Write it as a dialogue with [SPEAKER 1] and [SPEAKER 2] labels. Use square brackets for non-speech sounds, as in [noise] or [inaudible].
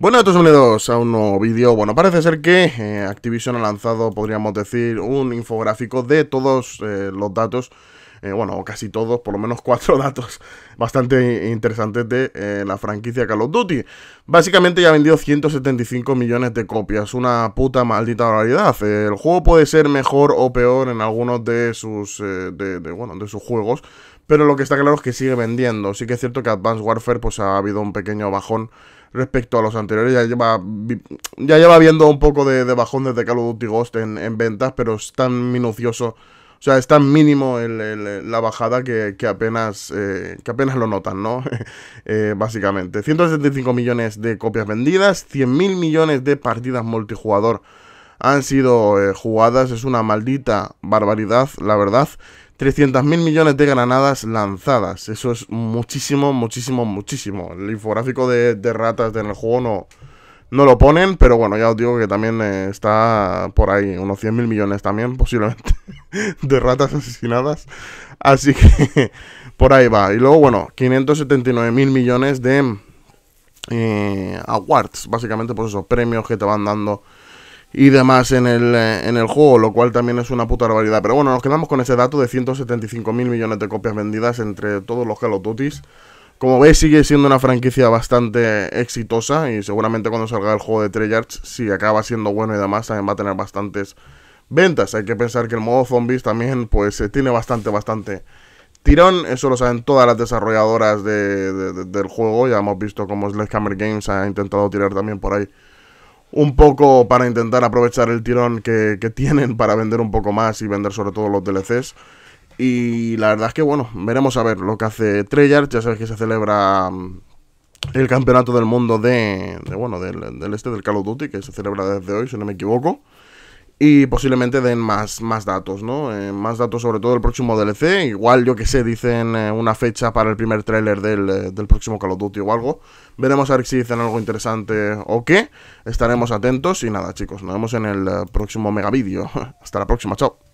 [SPEAKER 1] Bueno, todos unidos a un nuevo vídeo. Bueno, parece ser que eh, Activision ha lanzado, podríamos decir, un infográfico de todos eh, los datos eh, bueno, casi todos, por lo menos cuatro [laughs] datos bastante interesantes de eh, la franquicia Call of Duty. Básicamente ya ha vendido 175 millones de copias, una puta maldita realidad. El juego puede ser mejor o peor en algunos de sus, eh, de, bueno, de sus juegos, pero lo que está claro es que sigue vendiendo. Sí que es cierto que Advanced Warfare pues ha habido un pequeño bajón respecto a los anteriores. Ya lleva, ya lleva viendo un poco de, bajón desde Call of Duty Ghost en ventas, pero es tan minucioso o sea, es tan mínimo el, la bajada que, apenas, eh, que apenas lo notan, ¿no? [laughs] Eh, básicamente. 175 millones de copias vendidas, mil millones de partidas multijugador han sido eh, jugadas. Es una maldita barbaridad, la verdad. 300.000 millones de granadas lanzadas. Eso es muchísimo, muchísimo, muchísimo. El infográfico de, de ratas en el juego no no lo ponen, pero bueno, ya os digo que también eh, está por ahí unos 100.000 millones también, [laughs] posiblemente, de ratas asesinadas. Así que [laughs] por ahí va. Y luego, bueno, 579.000 millones de eh, awards, básicamente, por pues esos premios que te van dando y demás en el, eh, en el juego, lo cual también es una puta barbaridad. Pero bueno, nos quedamos con ese dato de 175.000 millones de copias vendidas entre todos los Call of como veis, sigue siendo una franquicia bastante exitosa y seguramente cuando salga el juego de Treyarch, si acaba siendo bueno y demás, también va a tener bastantes ventas. Hay que pensar que el modo zombies también pues eh, tiene bastante, bastante tirón. Eso lo saben todas las desarrolladoras del juego. Ya hemos visto cómo Sledgehammer Games ha intentado tirar también por ahí un poco para intentar aprovechar el tirón que, que tienen para vender un poco más y vender sobre todo los DLCs. Y la verdad es que, bueno, veremos a ver lo que hace Treyarch. Ya sabes que se celebra mm, el campeonato del mundo de, bueno, del, este, del Call of Duty, que se celebra desde hoy, si no me equivoco. Y posiblemente den más, más datos, ¿no? Eh, más datos sobre todo el próximo DLC. Igual, yo que sé, dicen eh, una fecha para el primer tráiler del, eh, del, próximo Call of Duty o algo. Veremos a ver si dicen algo interesante o qué. Estaremos atentos y nada, chicos, nos vemos en el próximo mega vídeo. [laughs] Hasta la próxima, chao.